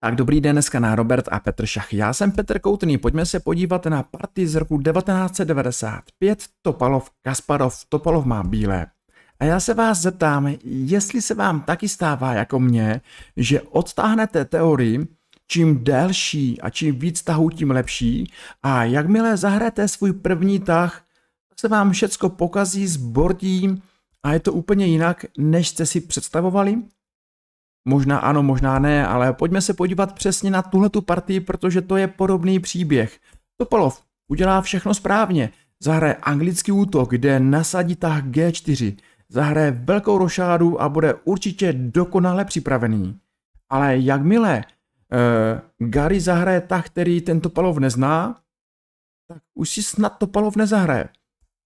Tak dobrý den, dneska na Robert a Petr Šach. Já jsem Petr Koutný, pojďme se podívat na party z roku 1995 Topalov Kasparov. Topalov má bílé. A já se vás zeptám, jestli se vám taky stává jako mě, že odtáhnete teorii, čím delší a čím víc tahů, tím lepší a jakmile zahrajete svůj první tah, se vám všecko pokazí, zbordí a je to úplně jinak, než jste si představovali? Možná ano, možná ne, ale pojďme se podívat přesně na tuhle tu partii, protože to je podobný příběh. Topolov udělá všechno správně, zahraje anglický útok, kde nasadí tah G4, zahraje velkou rošádu a bude určitě dokonale připravený. Ale jakmile uh, Gary zahraje tah, který ten palov nezná, tak už si snad Topalov nezahraje.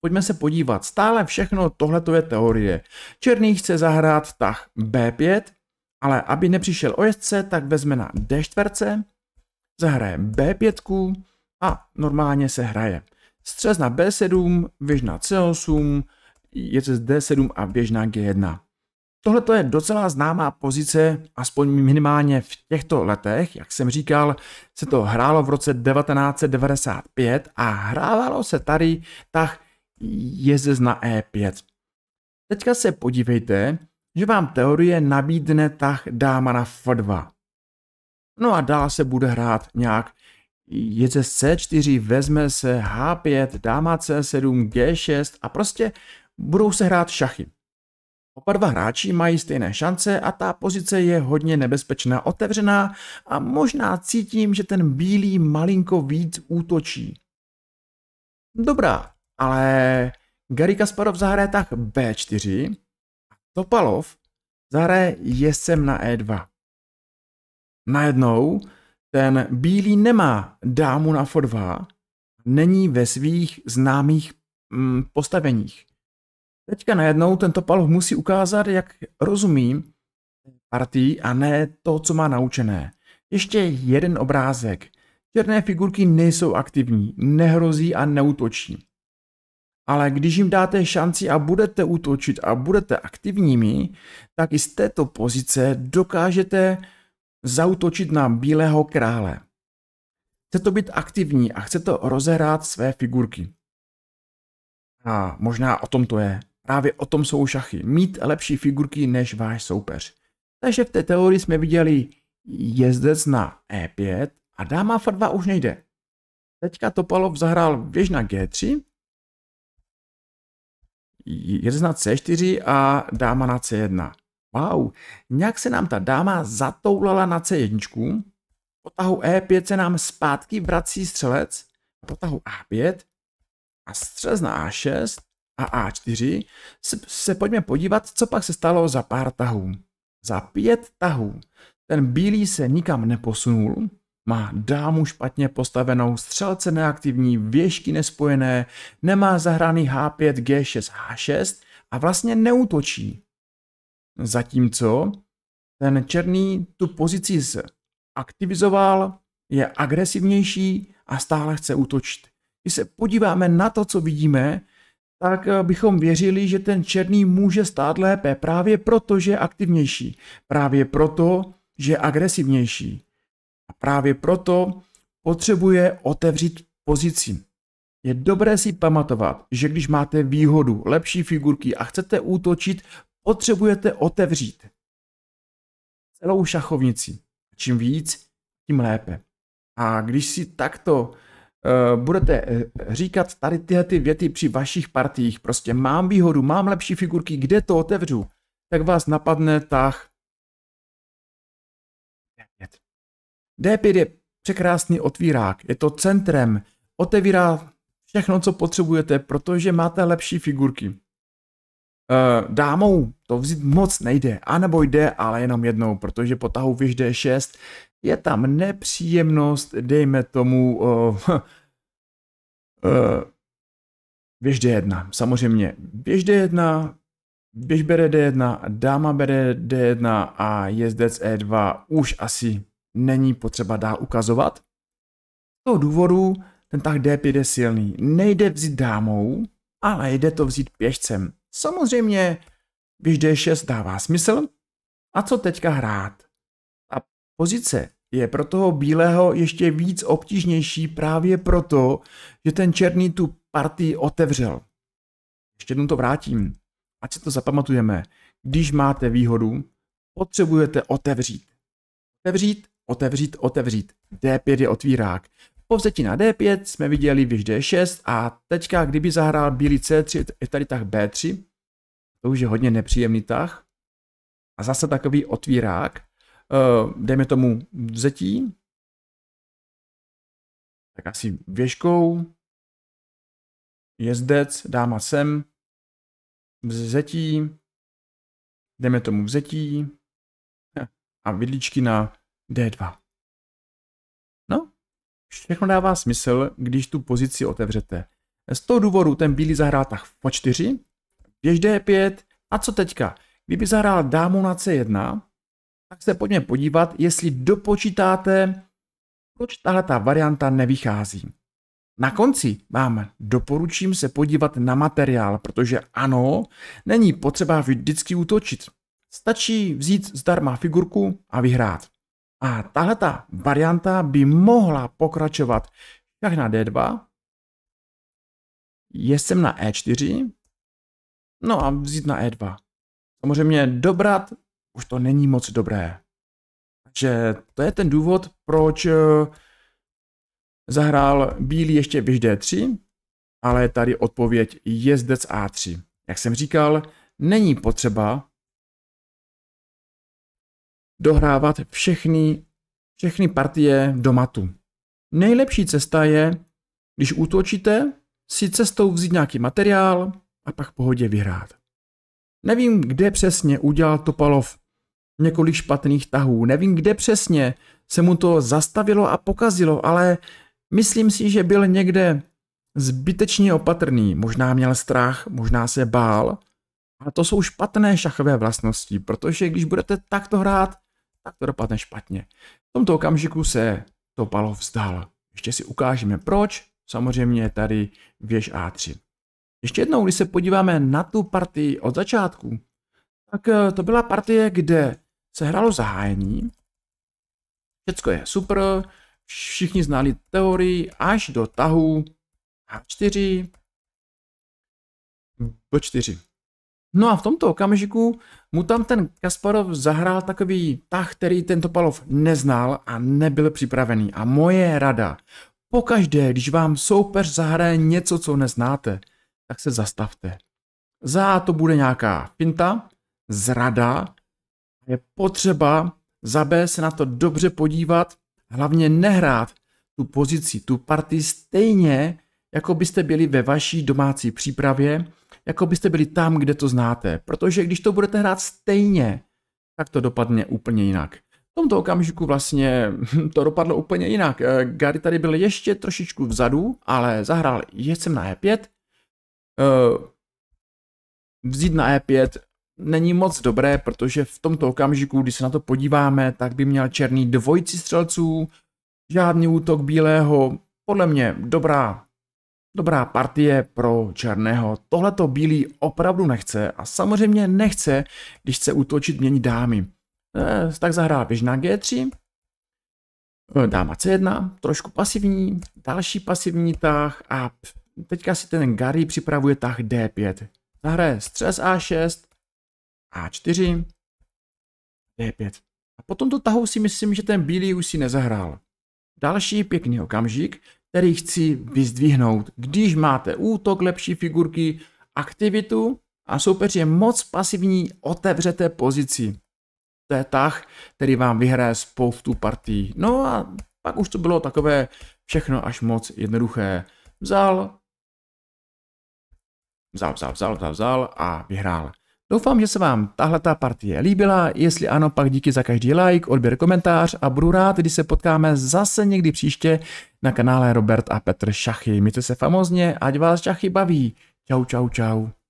Pojďme se podívat. Stále všechno tohle je teorie. Černý chce zahrát tah B5, ale aby nepřišel o jezdce, tak vezme na D4, zahraje B5 a normálně se hraje. Střez na B7, věž na C8, jezdec D7 a věž na G1. Tohle to je docela známá pozice, aspoň minimálně v těchto letech. Jak jsem říkal, se to hrálo v roce 1995 a hrávalo se tady tak jezdec na E5. Teďka se podívejte, že vám teorie nabídne tah dáma na f2. No a dál se bude hrát nějak jece c4, vezme se h5, dáma c7, g6 a prostě budou se hrát šachy. Oba dva hráči mají stejné šance a ta pozice je hodně nebezpečná, otevřená a možná cítím, že ten bílý malinko víc útočí. Dobrá, ale Gary Kasparov zahraje tak b4 Topalov zahraje Jesem na E2. Najednou ten bílý nemá dámu na F2, není ve svých známých mm, postaveních. Teďka najednou ten Topalov musí ukázat, jak rozumí partii a ne to, co má naučené. Ještě jeden obrázek. Černé figurky nejsou aktivní, nehrozí a neutočí ale když jim dáte šanci a budete útočit a budete aktivními, tak i z této pozice dokážete zautočit na bílého krále. Chcete být aktivní a chcete rozehrát své figurky. A možná o tom to je. Právě o tom jsou šachy. Mít lepší figurky než váš soupeř. Takže v té teorii jsme viděli jezdec na E5 a dáma F2 už nejde. Teďka Topalov zahrál věž na G3 jede na C4 a dáma na C1. Wow, nějak se nám ta dáma zatoulala na C1, po tahu E5 se nám zpátky vrací střelec, po tahu A5 a střelec na A6 a A4 se, se pojďme podívat, co pak se stalo za pár tahů. Za pět tahů ten bílý se nikam neposunul, má dámu špatně postavenou, střelce neaktivní, věžky nespojené, nemá zahraný H5, G6, H6 a vlastně neutočí. Zatímco ten černý tu pozici aktivizoval, je agresivnější a stále chce útočit. Když se podíváme na to, co vidíme, tak eh, bychom věřili, že ten černý může stát lépe právě proto, že je aktivnější, právě proto, že je agresivnější. A právě proto potřebuje otevřít pozici. Je dobré si pamatovat, že když máte výhodu, lepší figurky a chcete útočit, potřebujete otevřít celou šachovnici. Čím víc, tím lépe. A když si takto uh, budete eh, říkat tady tyhle ty věty při vašich partiích, prostě mám výhodu, mám lepší figurky, kde to otevřu, tak vás napadne tah D5 je překrásný otvírák, je to centrem, otevírá všechno, co potřebujete, protože máte lepší figurky. Eh, dámou to vzít moc nejde, anebo jde, ale jenom jednou, protože po tahu věž D6 je tam nepříjemnost, dejme tomu, uh, uh, věž D1, samozřejmě. Věž D1, běž bere D1, dáma bere D1 a jezdec E2 už asi není potřeba dá ukazovat. Z toho důvodu ten tah D5 je silný. Nejde vzít dámou, ale jde to vzít pěšcem. Samozřejmě když D6 dává smysl. A co teďka hrát? A pozice je pro toho bílého ještě víc obtížnější právě proto, že ten černý tu partii otevřel. Ještě jednou to vrátím. Ať si to zapamatujeme. Když máte výhodu, potřebujete otevřít. Otevřít otevřít, otevřít. D5 je otvírák. Po vzetí na D5 jsme viděli věž D6 a teďka, kdyby zahrál bílý C3, je tady tah B3. To už je hodně nepříjemný tah. A zase takový otvírák. Uh, dejme tomu vzetí. Tak asi věžkou. Jezdec, dáma sem. Vzetí. Jdeme tomu vzetí. A vidličky na D2. No, všechno dává smysl, když tu pozici otevřete. Z toho důvodu ten bílý zahrál tak po 4, běž D5 a co teďka? Kdyby zahrál dámu na C1, tak se pojďme podívat, jestli dopočítáte, proč tahle ta varianta nevychází. Na konci vám doporučím se podívat na materiál, protože ano, není potřeba vždycky útočit. Stačí vzít zdarma figurku a vyhrát. A tahle ta varianta by mohla pokračovat jak na D2, jsem na E4, no a vzít na E2. Samozřejmě dobrat už to není moc dobré. Takže to je ten důvod, proč eh, zahrál bílý ještě běž D3, ale tady odpověď je zde z A3. Jak jsem říkal, není potřeba dohrávat všechny, všechny partie do matu. Nejlepší cesta je, když útočíte, si cestou vzít nějaký materiál a pak pohodě vyhrát. Nevím, kde přesně udělal Topalov několik špatných tahů, nevím, kde přesně se mu to zastavilo a pokazilo, ale myslím si, že byl někde zbytečně opatrný, možná měl strach, možná se bál. A to jsou špatné šachové vlastnosti, protože když budete takto hrát, tak to dopadne špatně. V tomto okamžiku se palo vzdal. Ještě si ukážeme proč, samozřejmě tady věž A3. Ještě jednou, když se podíváme na tu partii od začátku, tak eh, to byla partie, kde se hrálo zahájení, všecko je super, všichni znali teorii až do tahu H4, B4. No a v tomto okamžiku mu tam ten Kasparov zahrál takový tah, který tento Palov neznal a nebyl připravený. A moje rada, pokaždé, když vám soupeř zahraje něco, co neznáte, tak se zastavte. Za to bude nějaká finta, zrada, je potřeba za B se na to dobře podívat, hlavně nehrát tu pozici, tu partii stejně, jako byste byli ve vaší domácí přípravě, jako byste byli tam, kde to znáte. Protože když to budete hrát stejně, tak to dopadne úplně jinak. V tomto okamžiku vlastně to dopadlo úplně jinak. Eh, Gary tady byl ještě trošičku vzadu, ale zahrál jsem na E5. Eh, vzít na E5 není moc dobré, protože v tomto okamžiku, když se na to podíváme, tak by měl černý dvojici střelců, žádný útok bílého, podle mě dobrá Dobrá partie pro černého. Tohle to bílý opravdu nechce a samozřejmě nechce, když chce útočit mění dámy. E, tak zahrá běžná G3, eh, dáma C1, trošku pasivní, další pasivní tah a teďka si ten Gary připravuje tah D5. Zahraje střes A6, A4, D5. A potom to tahou si myslím, že ten bílý už si nezahrál. Další pěkný okamžik, který chci vyzdvihnout. Když máte útok lepší figurky, aktivitu a soupeř je moc pasivní, otevřete pozici. To je tah, který vám vyhraje spoustu partí. No a pak už to bylo takové všechno až moc jednoduché. Vzal, vzal, vzal, vzal, vzal, vzal a vyhrál. Doufám, že se vám tahle partie líbila, jestli ano, pak díky za každý like, odběr, komentář a budu rád, když se potkáme zase někdy příště na kanále Robert a Petr Šachy. Mějte se famozně, ať vás šachy baví. Čau, čau, čau.